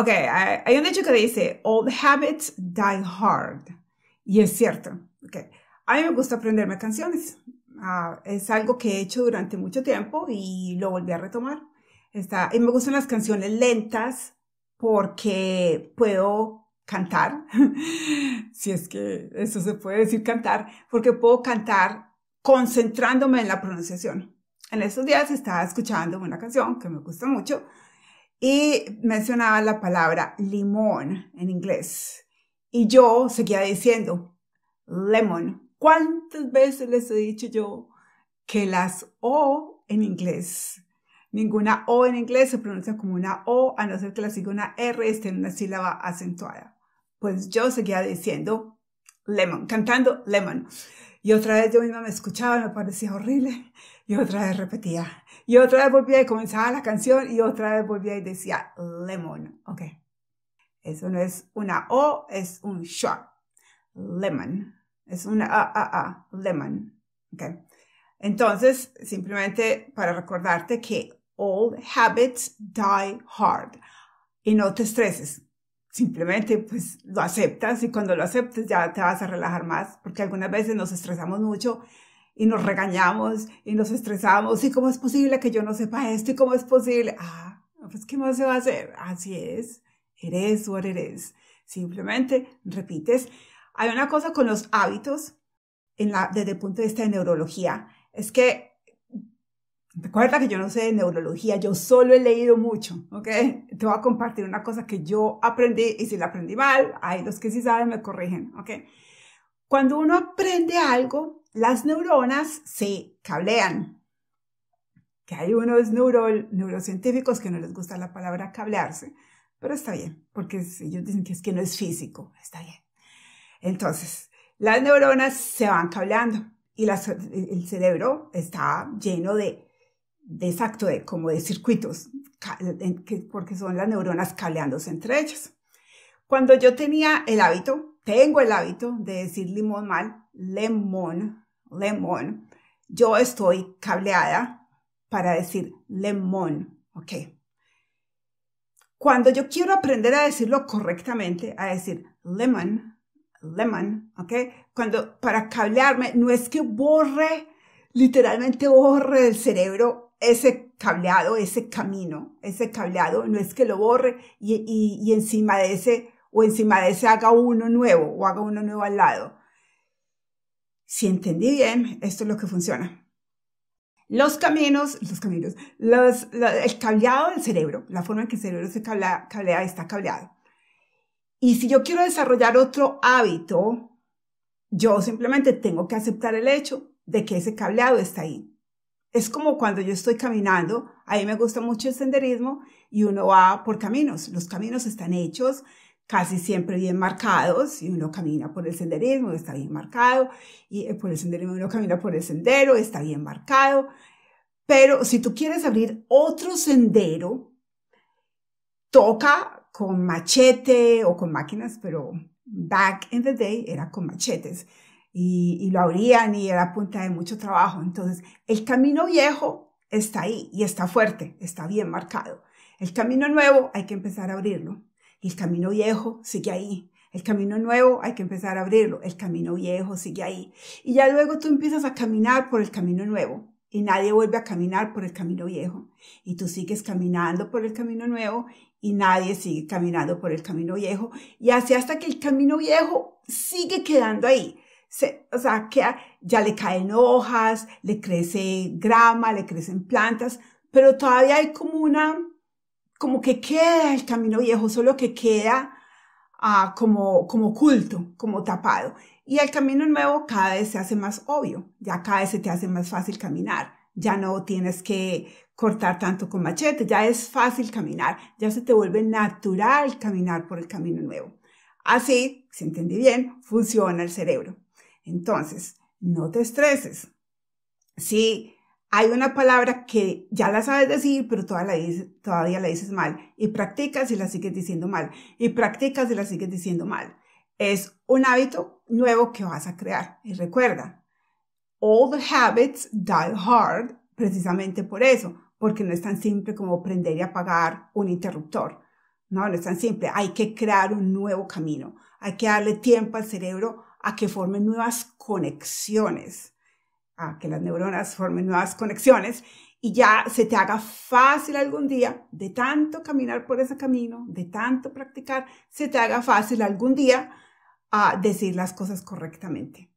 Ok, hay un hecho que dice, old habits die hard. Y es cierto. Okay. A mí me gusta aprenderme canciones. Ah, es algo que he hecho durante mucho tiempo y lo volví a retomar. Está, y me gustan las canciones lentas porque puedo cantar, si es que eso se puede decir cantar, porque puedo cantar concentrándome en la pronunciación. En estos días estaba escuchando una canción que me gusta mucho, y mencionaba la palabra limón en inglés. Y yo seguía diciendo, lemon. ¿Cuántas veces les he dicho yo que las O en inglés, ninguna O en inglés se pronuncia como una O, a no ser que la siga una R esté en una sílaba acentuada? Pues yo seguía diciendo lemon, cantando lemon. Y otra vez yo misma me escuchaba, me parecía horrible. Y otra vez repetía. Y otra vez volvía y comenzaba la canción. Y otra vez volvía y decía lemon. Ok. Eso no es una O, es un short Lemon. Es una A, A, A. Lemon. Ok. Entonces, simplemente para recordarte que old habits die hard. Y no te estreses simplemente pues lo aceptas y cuando lo aceptes ya te vas a relajar más, porque algunas veces nos estresamos mucho y nos regañamos y nos estresamos y cómo es posible que yo no sepa esto y cómo es posible, ah, pues qué más se va a hacer, así es, eres what eres, simplemente repites. Hay una cosa con los hábitos desde el punto de vista de neurología, es que Recuerda que yo no sé de neurología, yo solo he leído mucho, ¿ok? Te voy a compartir una cosa que yo aprendí y si la aprendí mal, hay los que sí saben me corrigen, ¿ok? Cuando uno aprende algo, las neuronas se cablean. Que hay unos neuro, neurocientíficos que no les gusta la palabra cablearse, pero está bien, porque ellos dicen que es que no es físico, está bien. Entonces, las neuronas se van cableando y el cerebro está lleno de exacto, de, como de circuitos, porque son las neuronas cableándose entre ellas. Cuando yo tenía el hábito, tengo el hábito de decir limón mal, lemón, lemón, yo estoy cableada para decir lemón, ¿ok? Cuando yo quiero aprender a decirlo correctamente, a decir lemon, lemon, ¿ok? Cuando para cablearme, no es que borre, literalmente borre el cerebro ese cableado, ese camino, ese cableado, no es que lo borre y, encima de ese o encima de ese haga uno nuevo o haga uno nuevo al lado. Si entendí bien, esto es lo que funciona. Los caminos, los caminos, el cableado del cerebro, la forma en que el cerebro se cablea está cableado. Y si yo quiero desarrollar otro hábito, yo simplemente tengo que aceptar el hecho de que ese cableado está ahí es como cuando yo estoy caminando, a mí me gusta mucho el senderismo y uno va por caminos, los caminos están hechos casi siempre bien marcados y uno camina por el senderismo, está bien marcado, y eh, por el senderismo uno camina por el sendero, está bien marcado, pero si tú quieres abrir otro sendero, toca con machete o con máquinas, pero back in the day era con machetes y, lo abrían y era punta de mucho trabajo. Entonces, el camino viejo está ahí y está fuerte, está bien marcado. El camino nuevo hay que empezar a abrirlo y el camino viejo sigue ahí. El camino nuevo hay que empezar a abrirlo, el camino viejo sigue ahí. Y ya luego tú empiezas a caminar por el camino nuevo y nadie vuelve a caminar por el camino viejo. Y tú sigues caminando por el camino nuevo y nadie sigue caminando por el camino viejo. Y así hasta que el camino viejo sigue quedando ahí se, o sea, que ya le caen hojas, le crece grama, le crecen plantas, pero todavía hay como una, como que queda el camino viejo, solo que queda ah, como, como oculto, como tapado. Y el camino nuevo cada vez se hace más obvio, ya cada vez se te hace más fácil caminar, ya no tienes que cortar tanto con machete, ya es fácil caminar, ya se te vuelve natural caminar por el camino nuevo. Así, si entendí bien, funciona el cerebro. Entonces, no te estreses. Si hay una palabra que ya la sabes decir, pero todavía la, dices, mal, y practicas y la sigues diciendo mal, y practicas y la sigues diciendo mal. Es un hábito nuevo que vas a crear. Y recuerda, all the habits die hard precisamente por eso, porque no es tan simple como prender y apagar un interruptor. No, no es tan simple. Hay que crear un nuevo camino. Hay que darle tiempo al cerebro a que formen nuevas conexiones, a que las neuronas formen nuevas conexiones y ya se te haga fácil algún día, de tanto caminar por ese camino, de tanto practicar, se te haga fácil algún día a ah, decir las cosas correctamente.